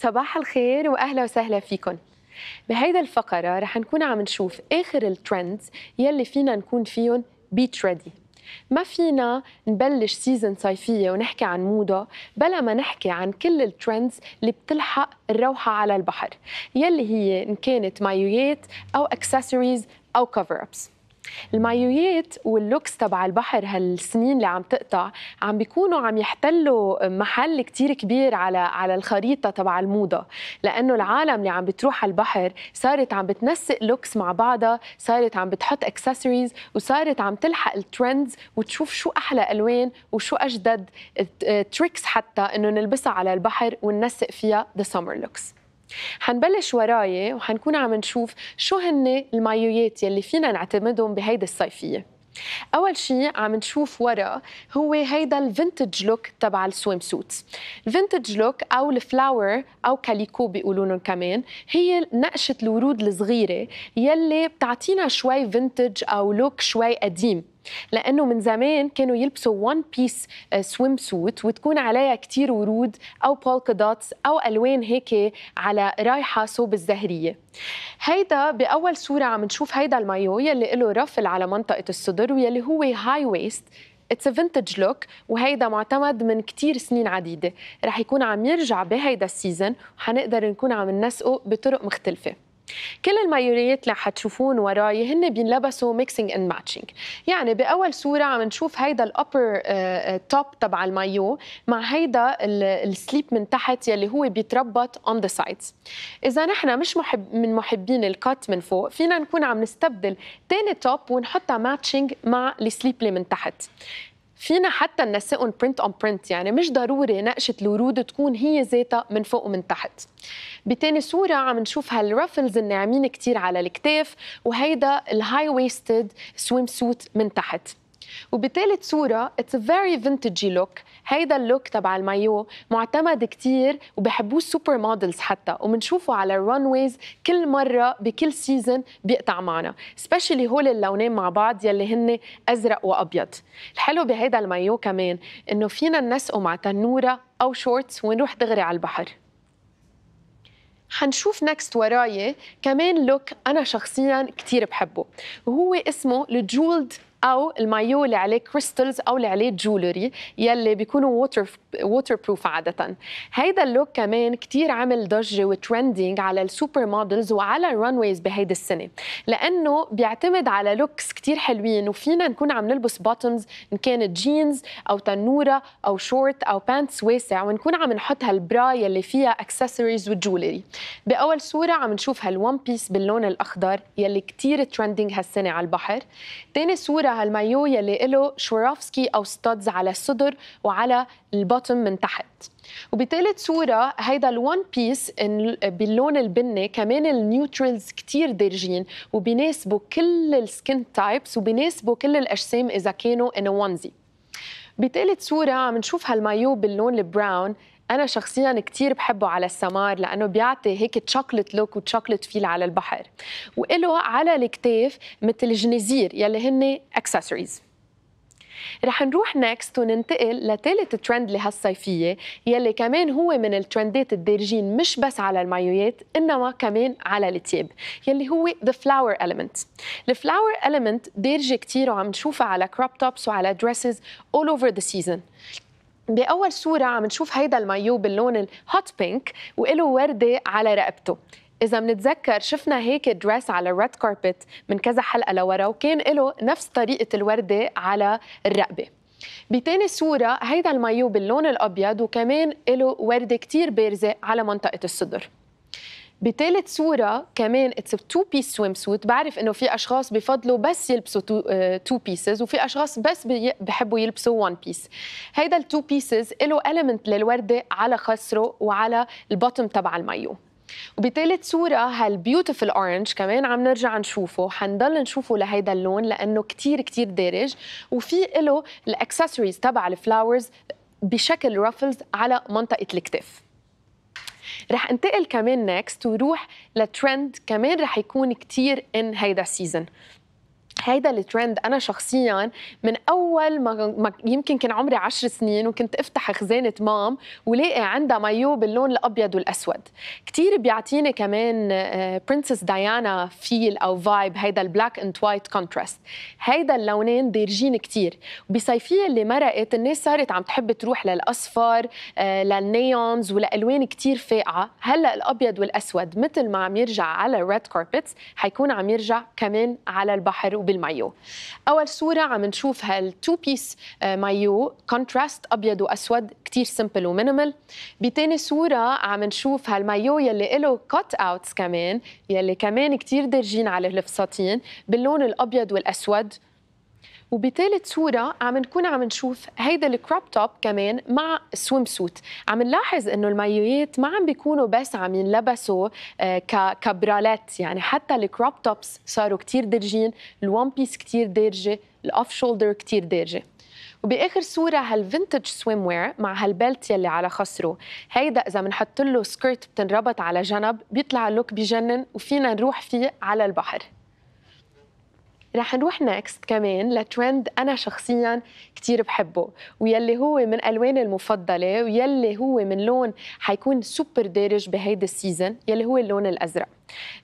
صباح الخير واهلا وسهلا فيكم بهيدا الفقرة رح نكون عم نشوف آخر الترندز يلي فينا نكون فيهم بيتش ريدي ما فينا نبلش سيزن صيفية ونحكي عن موضة بلا ما نحكي عن كل الترندز اللي بتلحق الروحة على البحر يلي هي إن كانت مايويات أو أكسسوريز أو كفر أبس المايويات واللوكس تبع البحر هالسنين اللي عم تقطع عم بيكونوا عم يحتلوا محل كتير كبير على على الخريطه تبع الموضه لانه العالم اللي عم بتروح على البحر صارت عم بتنسق لوكس مع بعضها صارت عم بتحط اكسسوارز وصارت عم تلحق الترندز وتشوف شو احلى الوان وشو اجدد تريكس حتى انه نلبسها على البحر وننسق فيها ذا سمر لوكس حنبلش وراي وحنكون عم نشوف شو هن المايويات يلي فينا نعتمدهم بهيدي الصيفيه اول شيء عم نشوف ورا هو هيدا الفينتج لوك تبع السويم سوت الفينتج لوك او الفلاور او كاليكو بيقولون كمان هي نقشه الورود الصغيره يلي بتعطينا شوي فينتج او لوك شوي قديم لانه من زمان كانوا يلبسوا وان بيس سويم سوت وتكون عليها كتير ورود او بولكا دوتس او الوان هيك على رايحه صوب الزهريه هيدا باول صوره عم نشوف هيدا المايو يلي له رفل على منطقه الصدر ويلي هو هاي ويست اتس فينتج لوك وهيدا معتمد من كتير سنين عديده رح يكون عم يرجع بهيدا السيزون وحنقدر نكون عم ننسقه بطرق مختلفه كل المايونيت اللي حتشوفون وراي هن بينلبسوا ميكسينج اند ماتشينج يعني باول صوره عم نشوف هيدا الابر آه، توب آه، تبع المايو مع هيدا السليب من تحت يلي هو بيتربط اون ذا سايدز اذا نحن مش محب من محبين الكات من فوق فينا نكون عم نستبدل تاني توب ونحطها ماتشينج مع السليب اللي من تحت فينا حتى ننسقهم برنت اون برنت يعني مش ضروري نقشه الورود تكون هي ذاتها من فوق ومن تحت بتاني صوره عم نشوف هالرفلز الناعمين كتير على الكتاف وهيدا الهاي ويستد سويم سوت من تحت وبثالث صوره اتس very vintage لوك هيدا اللوك تبع المايو معتمد كتير وبحبوه السوبر مودلز حتى وبنشوفه على الرانويز كل مره بكل سيزون بيقطع معنا سبيشلي هول اللونين مع بعض يلي هن ازرق وابيض الحلو بهيدا المايو كمان انه فينا ننسقه مع تنوره او شورتس ونروح دغري على البحر حنشوف نكست وراي كمان لوك انا شخصيا كثير بحبه وهو اسمه الجولد او المايو اللي عليه كريستلز او اللي عليه جولري يلي بيكونوا ووتر ووتر بروف عاده هيدا اللوك كمان كتير عمل ضجه وترندينج على السوبر مودلز وعلى الرانويز بهيدي السنه لانه بيعتمد على لوكس كتير حلوين وفينا نكون عم نلبس باتمز ان كانت جينز او تنوره او شورت او بانتس واسع ونكون عم نحط هالبرا يلي فيها اكسسوارز وجولري باول صوره عم نشوف هالون بيس باللون الاخضر يلي كتير ترندينج هالسنه على البحر ثاني صوره هالمايو يلي له شورافسكي او ستودز على الصدر وعلى البطن من تحت وبثالث صورة هيدا الون بيس باللون البني كمان النيوترلز كتير دارجين وبيناسبوا كل السكين تايبس وبيناسبوا كل الأجسام إذا كانوا إن وانزي بثالث صورة عم نشوف هالمايو باللون البراون انا شخصيا كثير بحبه على السمار لانه بيعطي هيك تشوكلت لوك وتشوكلت فيل على البحر وله على الكتاف مثل جنزير يلي هن اكسسوارز رح نروح نكست وننتقل لثالث ترند لهالصيفية يلي كمان هو من الترندات الدارجين مش بس على المايويات إنما كمان على التياب يلي هو the flower element الفلاور element دارجة كتير وعم نشوفها على كروب توبس وعلى دريسز all over the season باول صوره عم نشوف هيدا المايو باللون الهوت بينك وإله ورده على رقبته إذا منتذكر شفنا هيك دريس على الريد كاربت من كذا حلقة لورا وكان إله نفس طريقة الوردة على الرقبة بتاني صورة هيدا المايو باللون الأبيض وكمان إله وردة كتير بارزة على منطقة الصدر بثالث صورة كمان اتس تو بيس سويم سوت بعرف انه في اشخاص بفضلوا بس يلبسوا تو بيسز آه، وفي اشخاص بس بحبوا يلبسوا وان بيس هيدا التو بيسز له المنت للوردة على خصره وعلى البوتم تبع المايو وبثالث صورة هالبيوتيفل اورنج كمان عم نرجع نشوفه حنضل نشوفه لهيدا اللون لأنه كتير كتير دارج وفي له الاكسسوارز تبع الفلاورز بشكل رافلز على منطقة الكتف رح انتقل كمان نكست وروح لترند كمان رح يكون كتير ان هيدا السيزون هيدا الترند انا شخصيا من اول ما يمكن كان عمري عشر سنين وكنت افتح خزانه مام ولاقي عندها مايو باللون الابيض والاسود كثير بيعطيني كمان برنسس ديانا فيل او فايب هيدا البلاك اند وايت كونتراست هيدا اللونين دارجين كثير بصيفيه اللي مرقت الناس صارت عم تحب تروح للاصفر آه، للنيونز ولالوان كثير فاقعه هلا الابيض والاسود مثل ما عم يرجع على الريد كاربتس حيكون عم يرجع كمان على البحر بالمايو اول صوره عم نشوفها التو آه، بيس مايو كونتراست ابيض واسود كتير سمبل ومينيمال بتاني صوره عم نشوف هالمايو يلي له كات اوتس كمان يلي كمان كتير دارجين على الفساتين باللون الابيض والاسود وبثالث صوره عم نكون عم نشوف هيدا الكروب توب كمان مع سويم سوت عم نلاحظ انه المايوهات ما عم بيكونوا بس عم ينلبسوا آه، كبرالات يعني حتى الكروب توبس صاروا كتير درجين الوان بيس كتير درجه الاوف شولدر كتير درجه وباخر صوره هالفنتج سويم وير مع هالبلت يلي على خصره هيدا اذا بنحط له سكيرت بتنربط على جنب بيطلع اللوك بجنن وفينا نروح فيه على البحر رح نروح نكست كمان لترند انا شخصيا كثير بحبه ويلي هو من الواني المفضله ويلي هو من لون حيكون سوبر دارج بهيدا السيزون يلي هو اللون الازرق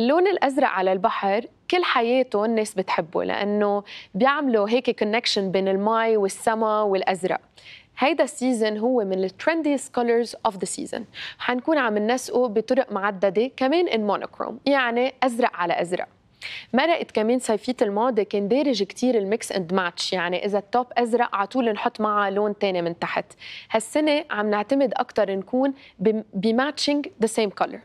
اللون الازرق على البحر كل حياته الناس بتحبه لانه بيعملوا هيك كونكشن بين المي والسما والازرق هيدا السيزون هو من الترنديست كولرز اوف ذا سيزون حنكون عم ننسقه بطرق معدده كمان ان مونوكروم يعني ازرق على ازرق مرقت كمان صيفيه الماضي كان دارج كتير الميكس اند ماتش يعني اذا التوب ازرق على طول نحط معه لون تاني من تحت هالسنه عم نعتمد اكثر نكون بماتشنج ذا سيم كولر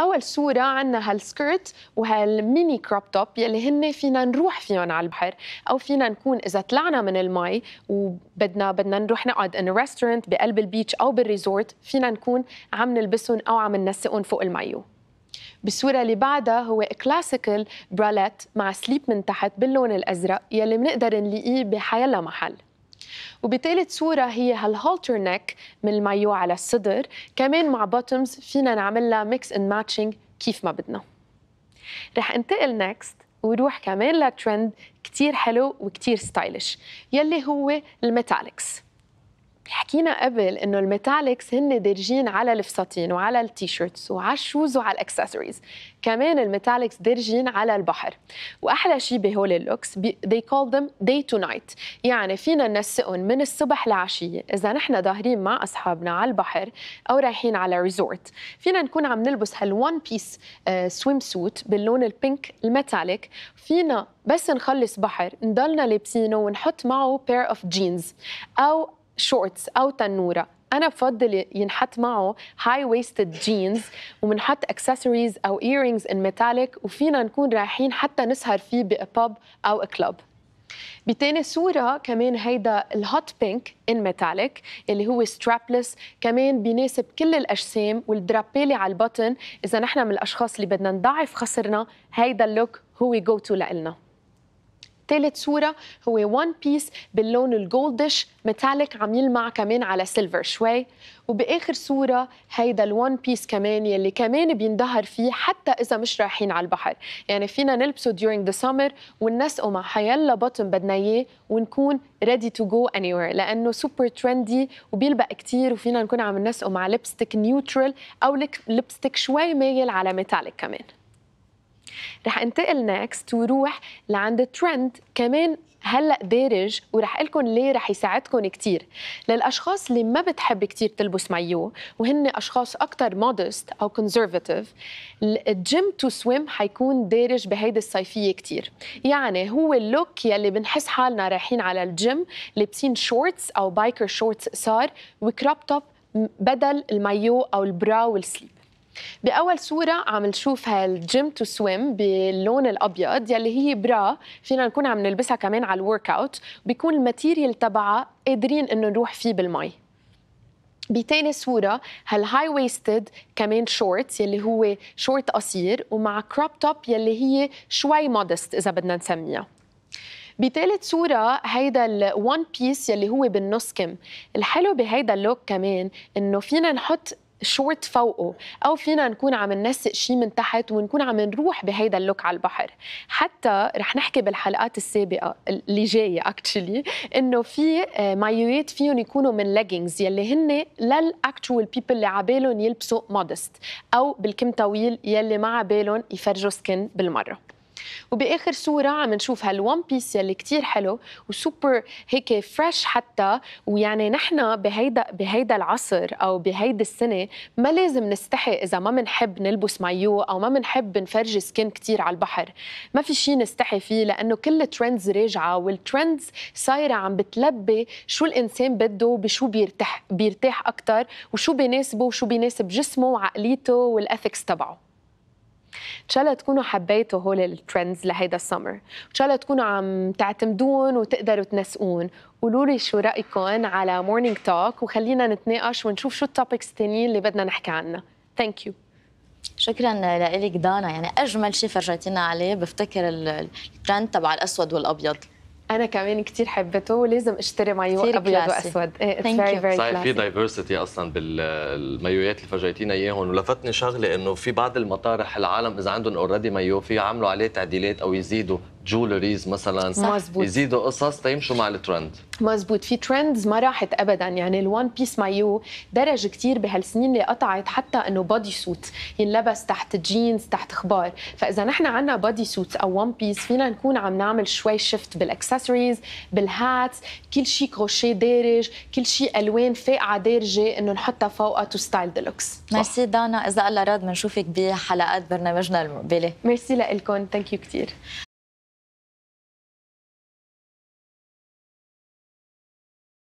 اول صوره عندنا هالسكيرت وهالميني كروب توب يلي هن فينا نروح فيهم على البحر او فينا نكون اذا طلعنا من المي وبدنا بدنا نروح نقعد ان ريستورنت بقلب البيتش او بالريزورت فينا نكون عم نلبسهم او عم ننسقهم فوق المايو بالصوره اللي بعدها هو كلاسيكال براليت مع سليب من تحت باللون الازرق يلي بنقدر نلاقيه بحيلا محل وبتالت صورة هي هالهولتر نيك من المايو على الصدر كمان مع بوتمز فينا نعملها ميكس اند ماتشنج كيف ما بدنا رح انتقل نكست وروح كمان لترند كتير حلو وكتير ستايلش يلي هو الميتاليكس حكينا قبل انه الميتاليكس هن دارجين على الفساتين وعلى التيشيرتس وعلى الشوز وعلى الاكسسوارز كمان الميتاليكس دارجين على البحر واحلى شيء بهول اللوكس they call them day to night يعني فينا ننسقهم من الصبح لعشيه اذا نحن ظاهرين مع اصحابنا على البحر او رايحين على ريزورت فينا نكون عم نلبس هالون بيس سويم سوت باللون البينك الميتاليك فينا بس نخلص بحر نضلنا لابسينه ونحط معه بير اوف جينز او شورتس او تنوره انا بفضل ينحط معه هاي ويستد جينز وبنحط اكسسوارز او ايرينجز ان ميتاليك وفينا نكون رايحين حتى نسهر فيه بباب او كلب بتاني صورة كمان هيدا الهوت بينك ان ميتاليك اللي هو سترابلس كمان بيناسب كل الأجسام والدرابيلي على البطن إذا نحن من الأشخاص اللي بدنا نضعف خصرنا هيدا اللوك هو جو تو لإلنا ثالث صوره هو وان بيس باللون الجولدش ميتاليك عم يلمع كمان على سيلفر شوي وباخر صوره هيدا الوان بيس كمان يلي كمان بيندهر فيه حتى اذا مش رايحين على البحر يعني فينا نلبسه during the summer وننسقه مع حيلا بطن بدنا اياه ونكون ready to go anywhere لانه سوبر ترندي وبيلبق كتير وفينا نكون عم ننسقه مع لبستك نيوترال او لبستك شوي مايل على ميتاليك كمان رح انتقل نكست وروح لعند ترند كمان هلا دارج ورح لكم ليه رح يساعدكم كثير للاشخاص اللي ما بتحب كثير تلبس مايو وهن اشخاص اكثر مودست او كونزرفاتيف الجيم تو سويم حيكون دارج بهيدي الصيفيه كثير يعني هو اللوك يلي بنحس حالنا رايحين على الجيم لابسين شورتس او بايكر شورتس صار وكراب توب بدل المايو او البرا والسليب باول صوره عم نشوف هالجيم تو سويم باللون الابيض يلي هي برا فينا نكون عم نلبسها كمان على الورك اوت بيكون الماتيريال تبعها قادرين انه نروح فيه بالمي بتاني صوره هالهاي ويستد كمان شورت يلي هو شورت قصير ومع كروب توب يلي هي شوي مودست اذا بدنا نسميها بثالث صورة هيدا الون بيس يلي هو بالنص كم الحلو بهيدا اللوك كمان انه فينا نحط شورت فوقه او فينا نكون عم ننسق شيء من تحت ونكون عم نروح بهيدا اللوك على البحر حتى رح نحكي بالحلقات السابقه اللي جايه اكشلي انه في آه، مايوات فيهم يكونوا من ليجينجز يلي هن للاكتشوال بيبل اللي عبالهم يلبسوا مودست او بالكم طويل يلي ما عبالهم يفرجوا سكن بالمره وباخر صوره عم نشوف هالون بيس يلي كثير حلو وسوبر هيك فريش حتى ويعني نحن بهيدا بهيدا العصر او بهيدي السنه ما لازم نستحي اذا ما بنحب نلبس مايو او ما بنحب نفرجي سكين كثير على البحر ما في شيء نستحي فيه لانه كل الترندز راجعه والترندز صايره عم بتلبي شو الانسان بده بشو بيرتاح بيرتاح اكثر وشو بيناسبه وشو بيناسب جسمه وعقليته والاثكس تبعه ان شاء الله تكونوا حبيتوا هول الترندز لهيدا السمر ان شاء الله تكونوا عم تعتمدون وتقدروا تنسقون قولوا لي شو رايكم على مورنينج توك وخلينا نتناقش ونشوف شو التوبكس الثانيين اللي بدنا نحكي عنها ثانك يو شكرا لك دانا يعني اجمل شيء فرجيتينا عليه بفتكر الترند تبع الاسود والابيض انا كمان كثير حبيته ولازم اشتري مايو ابيض واسود فيري إيه، في دايفرسيتي اصلا بالمايوهات اللي فرجيتينا اياهم ولفتني شغله انه في بعض المطارح العالم اذا عندهم اوريدي مايو في يعملوا عليه تعديلات او يزيدوا جولريز مثلا مزبوط. يزيدوا قصص تيمشوا مع الترند مزبوط في ترندز ما راحت ابدا يعني الوان بيس مايو درج كثير بهالسنين اللي قطعت حتى انه بادي سوت ينلبس تحت جينز تحت خبار فاذا نحن عندنا بادي سوت او وان بيس فينا نكون عم نعمل شوي شيفت بالاكسسوارز بالهاتس كل شيء كروشيه دارج كل شيء الوان فاقعه دارجه انه نحطها فوقها تو ستايل ديلوكس ميرسي دانا اذا الله راد بنشوفك بحلقات برنامجنا المقبله ميرسي لكم ثانك يو كثير